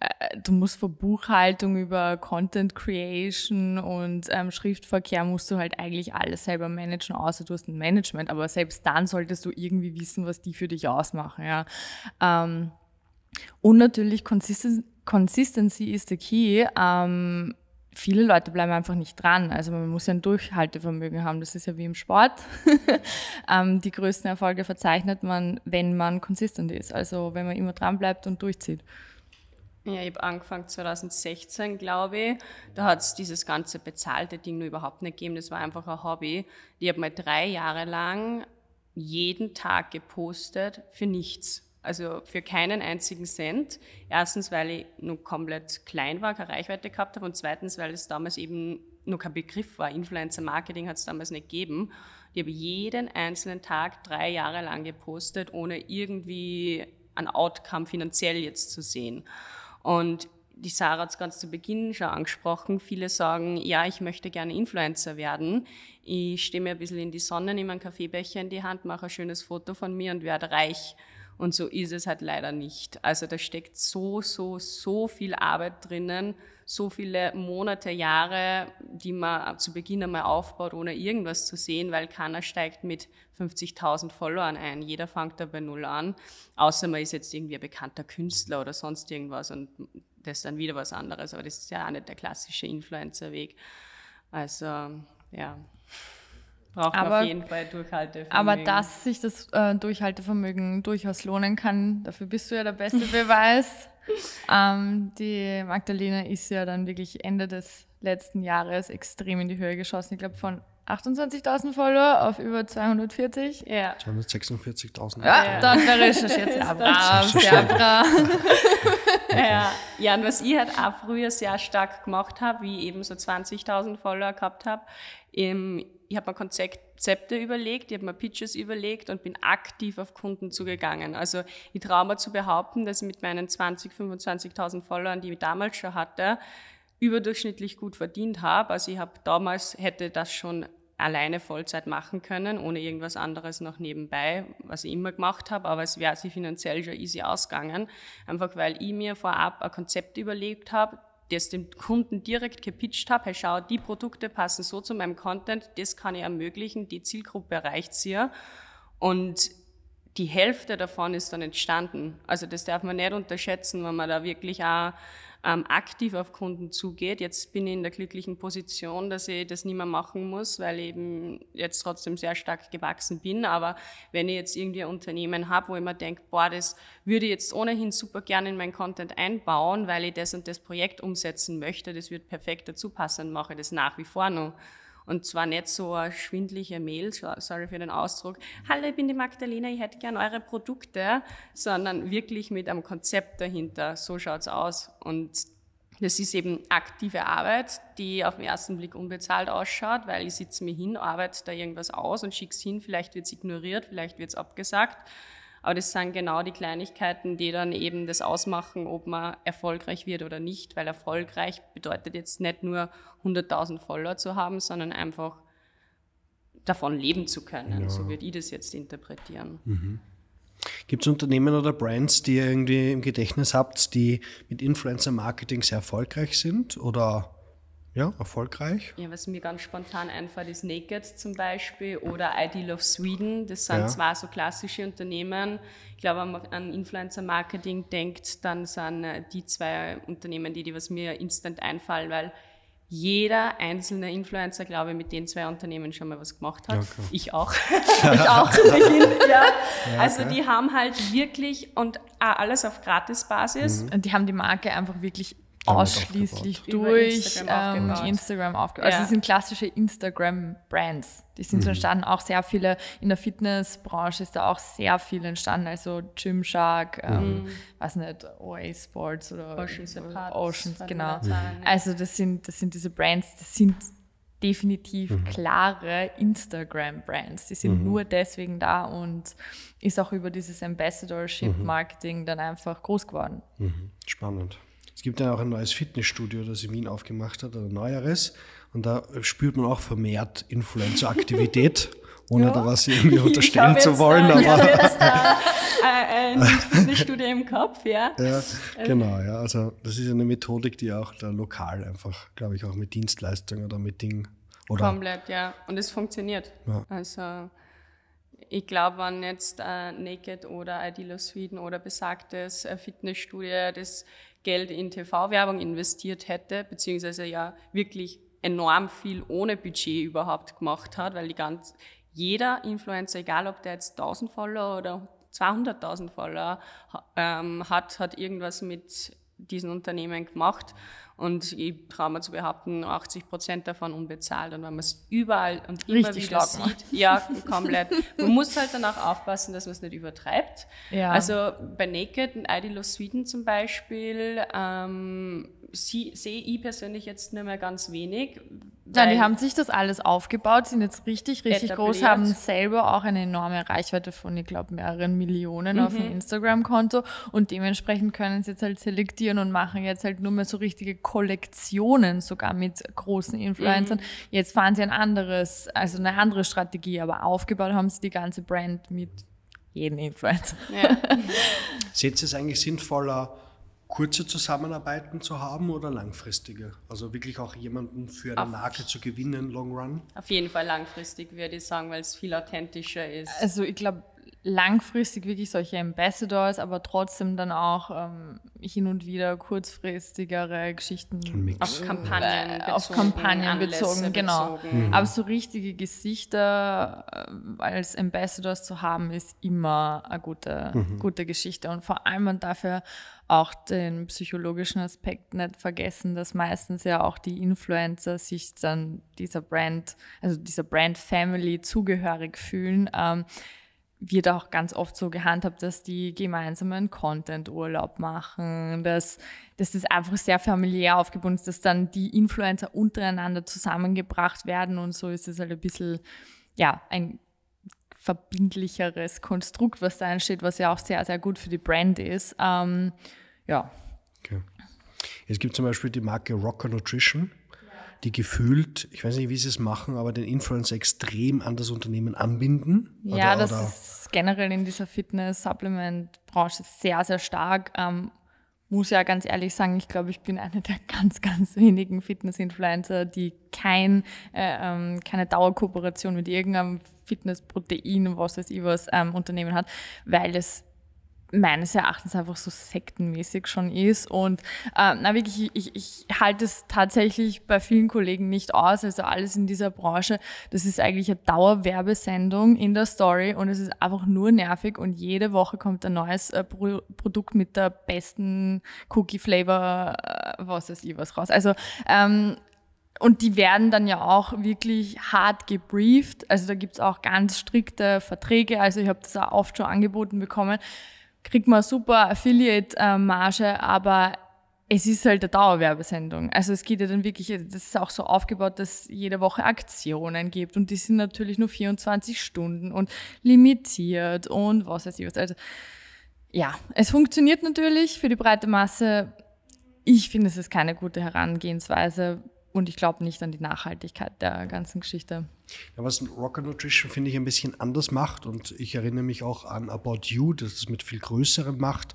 äh, du musst von Buchhaltung über Content-Creation und ähm, Schriftverkehr musst du halt eigentlich alles selber managen, außer du hast ein Management, aber selbst dann solltest du irgendwie wissen, was die für dich ausmachen. Ja. Ähm, und natürlich Consistency ist der key. Ähm, viele Leute bleiben einfach nicht dran. Also man muss ja ein Durchhaltevermögen haben. Das ist ja wie im Sport. ähm, die größten Erfolge verzeichnet man, wenn man consistent ist. Also wenn man immer dran bleibt und durchzieht. Ja, ich habe angefangen 2016, glaube ich. Da hat es dieses ganze bezahlte Ding nur überhaupt nicht gegeben. Das war einfach ein Hobby. Ich habe mal drei Jahre lang jeden Tag gepostet für nichts. Also für keinen einzigen Cent. Erstens, weil ich noch komplett klein war, keine Reichweite gehabt habe und zweitens, weil es damals eben noch kein Begriff war. Influencer Marketing hat es damals nicht gegeben. Ich habe jeden einzelnen Tag drei Jahre lang gepostet, ohne irgendwie ein Outcome finanziell jetzt zu sehen. Und die Sarah hat es ganz zu Beginn schon angesprochen. Viele sagen, ja, ich möchte gerne Influencer werden. Ich stehe mir ein bisschen in die Sonne, nehme einen Kaffeebecher in die Hand, mache ein schönes Foto von mir und werde reich. Und so ist es halt leider nicht. Also da steckt so, so, so viel Arbeit drinnen, so viele Monate, Jahre, die man zu Beginn einmal aufbaut, ohne irgendwas zu sehen, weil keiner steigt mit 50.000 Followern ein. Jeder fängt da bei Null an, außer man ist jetzt irgendwie ein bekannter Künstler oder sonst irgendwas und das ist dann wieder was anderes. Aber das ist ja auch nicht der klassische Influencer-Weg. Also, ja. Braucht aber, man auf jeden Fall Durchhaltevermögen. Aber dass sich das äh, Durchhaltevermögen durchaus lohnen kann, dafür bist du ja der beste Beweis. ähm, die Magdalena ist ja dann wirklich Ende des letzten Jahres extrem in die Höhe geschossen. Ich glaube, von 28.000 Follower auf über 240. Ja. 246.000. Ja, ja, dann wäre ich jetzt ah, brav, sehr brav. ja. ja, und was ich halt auch früher sehr stark gemacht habe, wie ich eben so 20.000 Follower gehabt habe, im ich habe mir Konzepte überlegt, ich habe mir Pitches überlegt und bin aktiv auf Kunden zugegangen. Also ich traue mir zu behaupten, dass ich mit meinen 20, 25.000 Followern, die ich damals schon hatte, überdurchschnittlich gut verdient habe. Also ich habe damals, hätte das schon alleine Vollzeit machen können, ohne irgendwas anderes noch nebenbei, was ich immer gemacht habe, aber es wäre sich finanziell schon easy ausgegangen, einfach weil ich mir vorab ein Konzept überlegt habe, das dem Kunden direkt gepitcht habe, hey schau, die Produkte passen so zu meinem Content, das kann ich ermöglichen, die Zielgruppe erreicht sie ja. Und die Hälfte davon ist dann entstanden. Also das darf man nicht unterschätzen, wenn man da wirklich auch ähm, aktiv auf Kunden zugeht. Jetzt bin ich in der glücklichen Position, dass ich das nicht mehr machen muss, weil ich eben jetzt trotzdem sehr stark gewachsen bin. Aber wenn ich jetzt irgendwie ein Unternehmen habe, wo ich mir denke, boah, das würde ich jetzt ohnehin super gerne in meinen Content einbauen, weil ich das und das Projekt umsetzen möchte, das wird perfekt dazu passen, mache ich das nach wie vor noch. Und zwar nicht so eine schwindliche Mail, sorry für den Ausdruck, hallo, ich bin die Magdalena, ich hätte gern eure Produkte, sondern wirklich mit einem Konzept dahinter. So schaut es aus. Und das ist eben aktive Arbeit, die auf den ersten Blick unbezahlt ausschaut, weil ich sitze mir hin, arbeite da irgendwas aus und schicke es hin, vielleicht wird es ignoriert, vielleicht wird es abgesagt. Aber das sind genau die Kleinigkeiten, die dann eben das ausmachen, ob man erfolgreich wird oder nicht, weil erfolgreich bedeutet jetzt nicht nur 100.000 Follower zu haben, sondern einfach davon leben zu können. Ja. So würde ich das jetzt interpretieren. Mhm. Gibt es Unternehmen oder Brands, die ihr irgendwie im Gedächtnis habt, die mit Influencer-Marketing sehr erfolgreich sind oder ja, erfolgreich. Ja, was mir ganz spontan einfällt, ist Naked zum Beispiel oder Ideal of Sweden. Das sind ja. zwar so klassische Unternehmen. Ich glaube, wenn man an Influencer-Marketing denkt, dann sind äh, die zwei Unternehmen die, die was mir instant einfallen, weil jeder einzelne Influencer, glaube ich, mit den zwei Unternehmen schon mal was gemacht hat. Ja, Ich auch. ich auch zu Beginn, ja. ja also die haben halt wirklich und alles auf Gratisbasis. Mhm. Und die haben die Marke einfach wirklich ausschließlich durch Instagram, ähm, Instagram aufgebaut. Also ja. Also es sind klassische Instagram-Brands. Die sind mhm. so entstanden. Auch sehr viele in der Fitnessbranche ist da auch sehr viel entstanden. Also Gymshark, ähm, mhm. ähm, weiß nicht, OA Sports oder Oceans, Oceans, Oceans genau. Also das sind, das sind diese Brands, das sind definitiv mhm. klare Instagram-Brands. Die sind mhm. nur deswegen da und ist auch über dieses Ambassadorship-Marketing mhm. dann einfach groß geworden. Mhm. Spannend gibt ja auch ein neues Fitnessstudio, das in Wien aufgemacht hat, oder neueres. Und da spürt man auch vermehrt Influencer-Aktivität, ohne ja. da was irgendwie unterstellen zu wollen. Da, aber ich äh, habe jetzt da äh, äh, ein Fitnessstudio im Kopf, ja. ja. Genau, ja. Also das ist eine Methodik, die auch da lokal einfach, glaube ich, auch mit Dienstleistungen oder mit Dingen oder Komplett, ja. Und es funktioniert. Ja. Also ich glaube, wenn jetzt äh, Naked oder Ideal Sweden oder besagtes äh, Fitnessstudio das Geld in TV-Werbung investiert hätte, beziehungsweise ja wirklich enorm viel ohne Budget überhaupt gemacht hat, weil die ganz, jeder Influencer, egal ob der jetzt 1000 Follower oder 200.000 Follower ähm, hat, hat irgendwas mit diesen Unternehmen gemacht. Und ich traue mir zu behaupten, 80 Prozent davon unbezahlt. Und wenn man es überall und immer Richtig wieder sieht, macht. ja, komplett. man muss halt danach aufpassen, dass man es nicht übertreibt. Ja. Also bei Naked und Ideal of Sweden zum Beispiel ähm, sehe ich persönlich jetzt nicht mehr ganz wenig. Nein, die haben sich das alles aufgebaut, sind jetzt richtig, richtig etabliert. groß, haben selber auch eine enorme Reichweite von, ich glaube, mehreren Millionen mhm. auf dem mhm. Instagram-Konto und dementsprechend können sie jetzt halt selektieren und machen jetzt halt nur mehr so richtige Kollektionen sogar mit großen Influencern. Mhm. Jetzt fahren sie ein anderes, also eine andere Strategie, aber aufgebaut haben sie die ganze Brand mit jedem Influencer. Ja. Seht ihr es eigentlich sinnvoller, kurze Zusammenarbeiten zu haben oder langfristige? Also wirklich auch jemanden für eine auf Marke zu gewinnen, Long Run? Auf jeden Fall langfristig, würde ich sagen, weil es viel authentischer ist. Also ich glaube, langfristig wirklich solche Ambassadors, aber trotzdem dann auch ähm, hin und wieder kurzfristigere Geschichten Mix. auf Kampagnen bezogen, auf Kampagnen äh, bezogen genau. Bezogen. Mhm. Aber so richtige Gesichter äh, als Ambassadors zu haben, ist immer eine gute, mhm. gute Geschichte. Und vor allem und dafür auch den psychologischen Aspekt nicht vergessen, dass meistens ja auch die Influencer sich dann dieser Brand, also dieser Brand Family zugehörig fühlen. Ähm, wird auch ganz oft so gehandhabt, dass die gemeinsamen Content-Urlaub machen, dass, dass das einfach sehr familiär aufgebunden ist, dass dann die Influencer untereinander zusammengebracht werden und so ist es halt ein bisschen, ja, ein verbindlicheres Konstrukt, was da entsteht, was ja auch sehr, sehr gut für die Brand ist. Ähm, ja. Okay. Es gibt zum Beispiel die Marke Rocker Nutrition die gefühlt, ich weiß nicht, wie sie es machen, aber den Influencer extrem an das Unternehmen anbinden. Ja, das oder? ist generell in dieser Fitness-Supplement-Branche sehr, sehr stark. Ähm, muss ja ganz ehrlich sagen, ich glaube, ich bin eine der ganz, ganz wenigen Fitness-Influencer, die kein, äh, ähm, keine Dauerkooperation mit irgendeinem Fitness-Protein, was es ich was, ähm, Unternehmen hat, weil es meines Erachtens einfach so sektenmäßig schon ist. Und äh, na wirklich, ich, ich, ich halte es tatsächlich bei vielen Kollegen nicht aus. Also alles in dieser Branche, das ist eigentlich eine Dauerwerbesendung in der Story und es ist einfach nur nervig und jede Woche kommt ein neues äh, Pro Produkt mit der besten Cookie-Flavor, äh, was weiß ich was raus. Also ähm, und die werden dann ja auch wirklich hart gebrieft. Also da gibt's auch ganz strikte Verträge. Also ich habe das auch oft schon angeboten bekommen kriegt man super Affiliate-Marge, aber es ist halt eine Dauerwerbesendung. Also es geht ja dann wirklich, das ist auch so aufgebaut, dass jede Woche Aktionen gibt und die sind natürlich nur 24 Stunden und limitiert und was weiß ich was. Also ja, es funktioniert natürlich für die breite Masse. Ich finde, es ist keine gute Herangehensweise und ich glaube nicht an die Nachhaltigkeit der ganzen Geschichte. Ja, was Rocker Nutrition, finde ich, ein bisschen anders macht, und ich erinnere mich auch an About You, das es mit viel Größerem macht,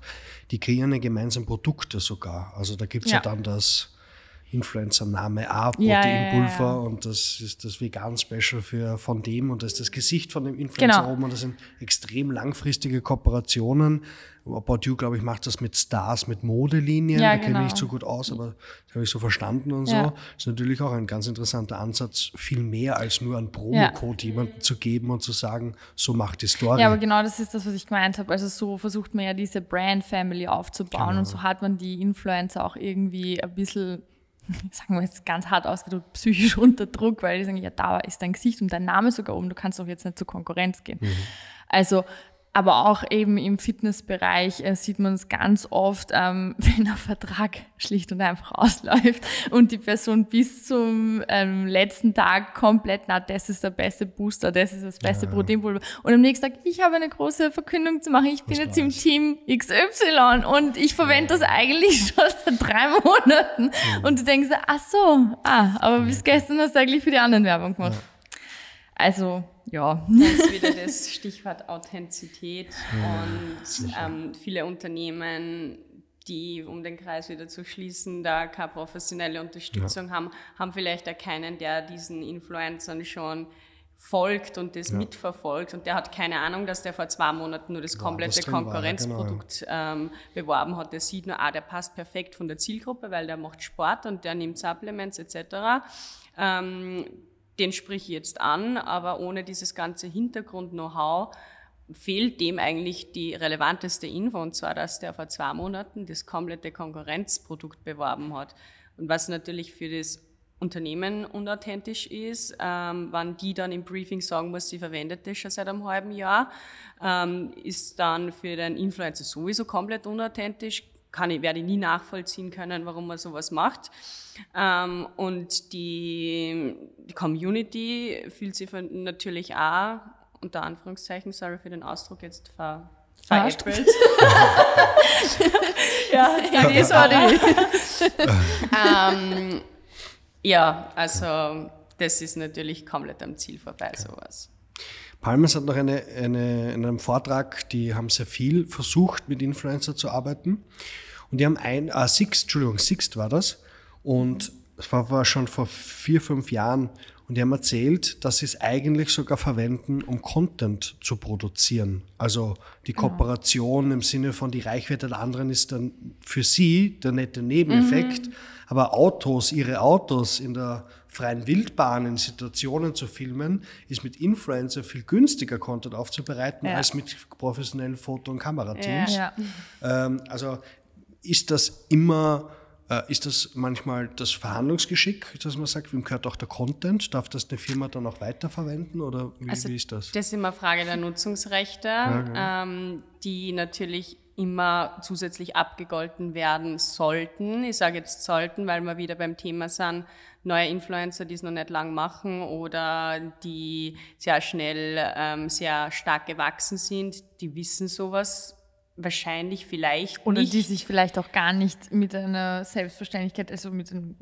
die kreieren ja gemeinsam Produkte sogar. Also da gibt es ja. ja. dann das Influencer-Name A, Proteinpulver ja, und das ist das Vegan-Special für von dem und das ist das Gesicht von dem Influencer genau. oben und das sind extrem langfristige Kooperationen, About You, glaube ich, macht das mit Stars, mit Modelinien. Ja, da genau. kenne ich nicht genau. so gut aus, aber das habe ich so verstanden und ja. so. Das ist natürlich auch ein ganz interessanter Ansatz, viel mehr als nur einen Promocode ja. jemandem zu geben und zu sagen, so macht die Story. Ja, aber genau das ist das, was ich gemeint habe. Also so versucht man ja diese Brand Family aufzubauen genau. und so hat man die Influencer auch irgendwie ein bisschen sagen wir jetzt ganz hart ausgedrückt, psychisch unter Druck, weil die sagen, ja, da ist dein Gesicht und dein Name sogar oben, du kannst doch jetzt nicht zur Konkurrenz gehen. Mhm. Also aber auch eben im Fitnessbereich äh, sieht man es ganz oft, ähm, wenn ein Vertrag schlicht und einfach ausläuft und die Person bis zum ähm, letzten Tag komplett, na, das ist der beste Booster, das ist das beste ja. Proteinpulver. Und am nächsten Tag, ich habe eine große Verkündung zu machen, ich bin jetzt im Team XY und ich verwende das eigentlich schon seit drei Monaten. Und du denkst, ach so, ah, aber bis gestern hast du eigentlich für die anderen Werbung gemacht. Ja. Also ja. Das ist wieder das Stichwort Authentizität und ähm, viele Unternehmen, die, um den Kreis wieder zu schließen, da keine professionelle Unterstützung ja. haben, haben vielleicht auch keinen, der diesen Influencern schon folgt und das ja. mitverfolgt und der hat keine Ahnung, dass der vor zwei Monaten nur das komplette ja, Konkurrenzprodukt war, genau, ähm, beworben hat. Der sieht nur, ah, der passt perfekt von der Zielgruppe, weil der macht Sport und der nimmt Supplements etc. Ähm, den sprich ich jetzt an, aber ohne dieses ganze Hintergrund-Know-how fehlt dem eigentlich die relevanteste Info, und zwar, dass der vor zwei Monaten das komplette Konkurrenzprodukt beworben hat. Und was natürlich für das Unternehmen unauthentisch ist, ähm, wann die dann im Briefing sagen muss, sie verwendet das schon seit einem halben Jahr, ähm, ist dann für den Influencer sowieso komplett unauthentisch, kann ich, werde ich nie nachvollziehen können, warum man sowas macht. Ähm, und die, die Community fühlt sich natürlich auch, unter Anführungszeichen, sorry für den Ausdruck, jetzt ver veräppelt. ja, ja, sorry. ähm, ja, also das ist natürlich komplett am Ziel vorbei, okay. sowas. Palmes hat noch eine, eine, in einem Vortrag, die haben sehr viel versucht, mit Influencer zu arbeiten. Und die haben ein, ah, Sixt, Entschuldigung, Sixt war das. Und das war, war schon vor vier, fünf Jahren. Und die haben erzählt, dass sie es eigentlich sogar verwenden, um Content zu produzieren. Also die genau. Kooperation genau. im Sinne von die Reichweite der anderen ist dann für sie der nette Nebeneffekt. Mhm. Aber Autos, ihre Autos in der freien Wildbahnen Situationen zu filmen, ist mit Influencer viel günstiger Content aufzubereiten ja. als mit professionellen Foto- und Kamerateams. Ja, ja. Ähm, also ist das immer äh, ist das manchmal das Verhandlungsgeschick, dass man sagt, wem gehört auch der Content? Darf das eine Firma dann auch weiterverwenden oder wie, also, wie ist das? Das ist immer Frage der Nutzungsrechte, ja, ja. Genau. Ähm, die natürlich immer zusätzlich abgegolten werden sollten. Ich sage jetzt sollten, weil wir wieder beim Thema sind, neue Influencer, die es noch nicht lang machen oder die sehr schnell ähm, sehr stark gewachsen sind, die wissen sowas wahrscheinlich vielleicht Oder nicht. die sich vielleicht auch gar nicht mit einer Selbstverständlichkeit, also mit einem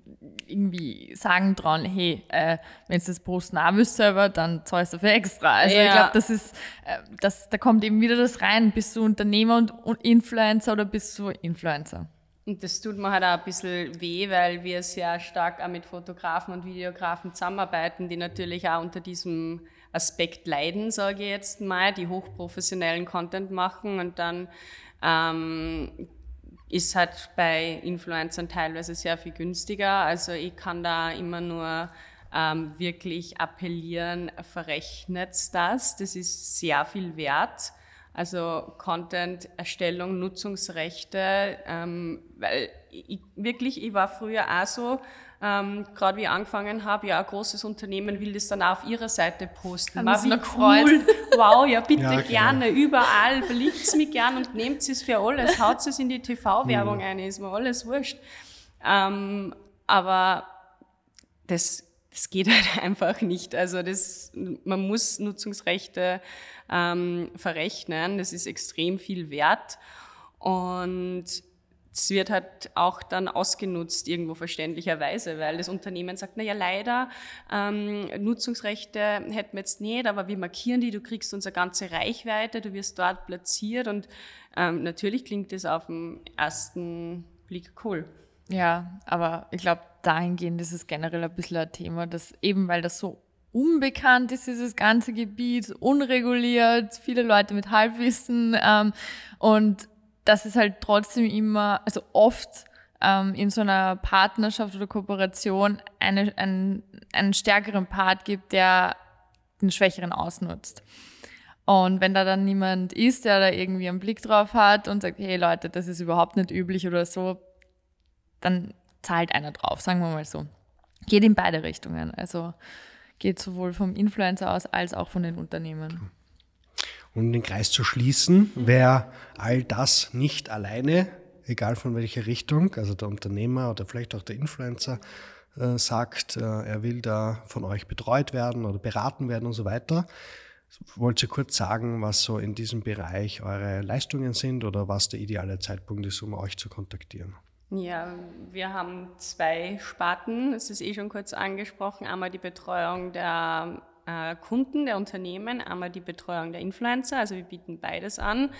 irgendwie sagen trauen, hey, äh, wenn du das posten auch selber, dann zahlst du für extra. Also ja. ich glaube, das ist, äh, das, da kommt eben wieder das rein, bist du Unternehmer und, und Influencer oder bist du Influencer? Und das tut mir halt auch ein bisschen weh, weil wir sehr stark auch mit Fotografen und Videografen zusammenarbeiten, die natürlich auch unter diesem Aspekt leiden, sage ich jetzt mal, die hochprofessionellen Content machen und dann ähm, ist halt bei Influencern teilweise sehr viel günstiger. Also ich kann da immer nur ähm, wirklich appellieren, verrechnet das. Das ist sehr viel wert. Also Content, Erstellung, Nutzungsrechte, ähm, weil ich, wirklich, ich war früher auch so, ähm, gerade wie ich angefangen habe, ja, ein großes Unternehmen will das dann auch auf ihrer Seite posten. Haben wie cool. wow, ja, bitte ja, genau. gerne, genau. überall, verlinkt es mir gern und nehmt es für alles, haut es in die TV-Werbung mhm. ein, ist mir alles wurscht. Ähm, aber das, das geht halt einfach nicht. Also das, man muss Nutzungsrechte ähm, verrechnen, das ist extrem viel wert und es wird halt auch dann ausgenutzt, irgendwo verständlicherweise, weil das Unternehmen sagt, naja, leider, ähm, Nutzungsrechte hätten wir jetzt nicht, aber wir markieren die, du kriegst unsere ganze Reichweite, du wirst dort platziert und ähm, natürlich klingt das auf den ersten Blick cool. Ja, aber ich glaube, dahingehend ist es generell ein bisschen ein Thema, dass eben weil das so unbekannt ist dieses ganze Gebiet, unreguliert, viele Leute mit Halbwissen ähm, und dass es halt trotzdem immer, also oft ähm, in so einer Partnerschaft oder Kooperation eine, ein, einen stärkeren Part gibt, der den Schwächeren ausnutzt. Und wenn da dann niemand ist, der da irgendwie einen Blick drauf hat und sagt, hey Leute, das ist überhaupt nicht üblich oder so, dann zahlt einer drauf, sagen wir mal so. Geht in beide Richtungen. Also geht sowohl vom Influencer aus als auch von den Unternehmen um den Kreis zu schließen, wer all das nicht alleine, egal von welcher Richtung, also der Unternehmer oder vielleicht auch der Influencer, äh, sagt, äh, er will da von euch betreut werden oder beraten werden und so weiter. Wollt ihr kurz sagen, was so in diesem Bereich eure Leistungen sind oder was der ideale Zeitpunkt ist, um euch zu kontaktieren? Ja, wir haben zwei Sparten. Es ist eh schon kurz angesprochen. Einmal die Betreuung der äh, Kunden der Unternehmen, einmal die Betreuung der Influencer, also wir bieten beides an.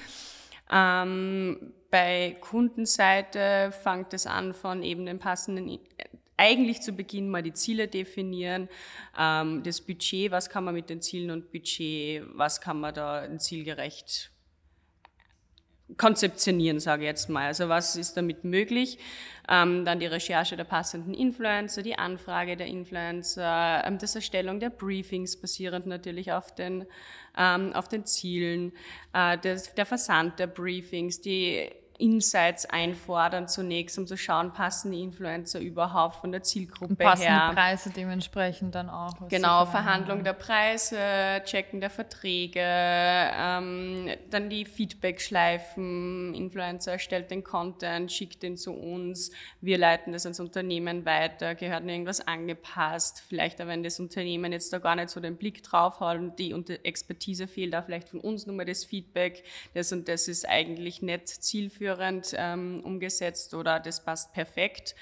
Ähm, bei Kundenseite fängt es an von eben den passenden, äh, eigentlich zu Beginn mal die Ziele definieren, ähm, das Budget, was kann man mit den Zielen und Budget, was kann man da zielgerecht konzeptionieren, sage ich jetzt mal. Also was ist damit möglich? Ähm, dann die Recherche der passenden Influencer, die Anfrage der Influencer, ähm, das Erstellung der Briefings basierend natürlich auf den, ähm, auf den Zielen, äh, das, der Versand der Briefings, die Insights einfordern zunächst, um zu schauen, passen die Influencer überhaupt von der Zielgruppe Und passen her. Passen die Preise dementsprechend dann auch. Genau, Verhandlung der Preise, Checken der Verträge, ähm, dann die Feedback-Schleifen. Influencer erstellt den Content, schickt den zu uns, wir leiten das ans Unternehmen weiter, gehört irgendwas angepasst, vielleicht aber wenn das Unternehmen jetzt da gar nicht so den Blick drauf hat und die Expertise fehlt da vielleicht von uns nur mal das Feedback, das und das ist eigentlich nicht zielführend zielführend ähm, umgesetzt oder das passt perfekt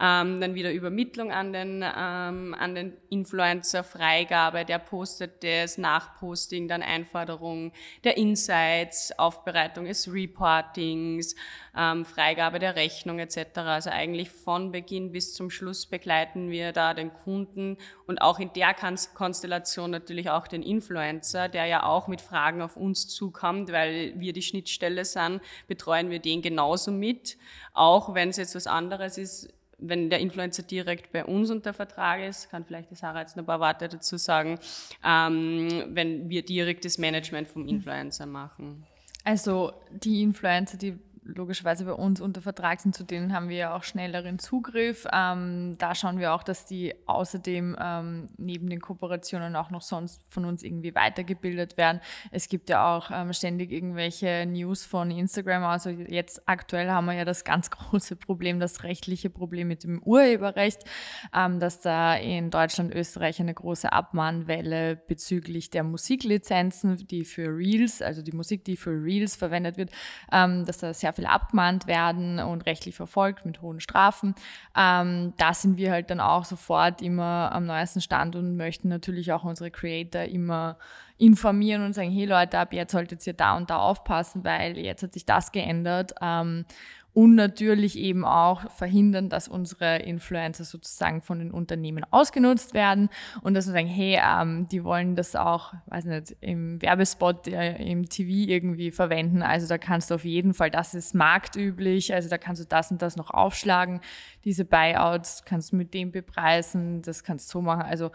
ähm, dann wieder Übermittlung an den, ähm, an den Influencer, Freigabe, der postet das, Nachposting, dann Einforderung der Insights, Aufbereitung des Reportings, ähm, Freigabe der Rechnung etc. Also eigentlich von Beginn bis zum Schluss begleiten wir da den Kunden und auch in der Konstellation natürlich auch den Influencer, der ja auch mit Fragen auf uns zukommt, weil wir die Schnittstelle sind, betreuen wir den genauso mit, auch wenn es jetzt was anderes ist wenn der Influencer direkt bei uns unter Vertrag ist, kann vielleicht die Sarah jetzt noch ein paar Worte dazu sagen, ähm, wenn wir direkt das Management vom Influencer machen. Also die Influencer, die logischerweise bei uns unter Vertrag sind, zu denen haben wir ja auch schnelleren Zugriff. Ähm, da schauen wir auch, dass die außerdem ähm, neben den Kooperationen auch noch sonst von uns irgendwie weitergebildet werden. Es gibt ja auch ähm, ständig irgendwelche News von Instagram. Also jetzt aktuell haben wir ja das ganz große Problem, das rechtliche Problem mit dem Urheberrecht, ähm, dass da in Deutschland, Österreich eine große Abmahnwelle bezüglich der Musiklizenzen, die für Reels, also die Musik, die für Reels verwendet wird, ähm, dass da sehr sehr viel abgemahnt werden und rechtlich verfolgt mit hohen Strafen. Ähm, da sind wir halt dann auch sofort immer am neuesten Stand und möchten natürlich auch unsere Creator immer informieren und sagen, hey Leute, ab jetzt solltet ihr da und da aufpassen, weil jetzt hat sich das geändert. Ähm, und natürlich eben auch verhindern, dass unsere Influencer sozusagen von den Unternehmen ausgenutzt werden und dass wir sagen, hey, ähm, die wollen das auch, weiß nicht, im Werbespot, äh, im TV irgendwie verwenden. Also da kannst du auf jeden Fall, das ist marktüblich, also da kannst du das und das noch aufschlagen. Diese Buyouts kannst du mit dem bepreisen, das kannst du so machen. Also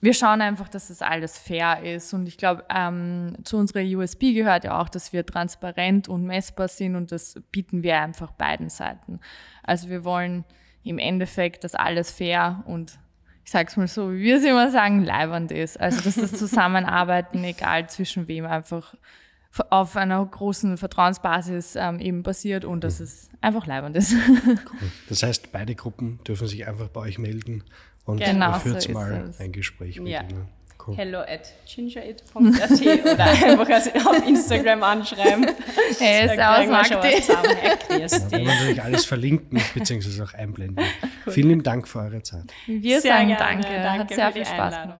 wir schauen einfach, dass das alles fair ist. Und ich glaube, ähm, zu unserer USB gehört ja auch, dass wir transparent und messbar sind und das bieten wir einfach beiden Seiten. Also wir wollen im Endeffekt, dass alles fair und ich sage es mal so, wie wir es immer sagen, leibernd ist. Also dass das Zusammenarbeiten, egal zwischen wem, einfach auf einer großen Vertrauensbasis ähm, eben passiert und dass es einfach leibernd ist. Cool. Das heißt, beide Gruppen dürfen sich einfach bei euch melden und genau, da führt so mal es. ein Gespräch mit ja. ihnen. Cool. Hello at gingerit.at oder einfach also auf Instagram anschreiben. Er ist ausmarktig. Ja, wir natürlich alles verlinken bzw. auch einblenden. Cool. Vielen Dank für eure Zeit. Wir sehr sagen gerne. danke. Danke Hat sehr viel Spaß gemacht.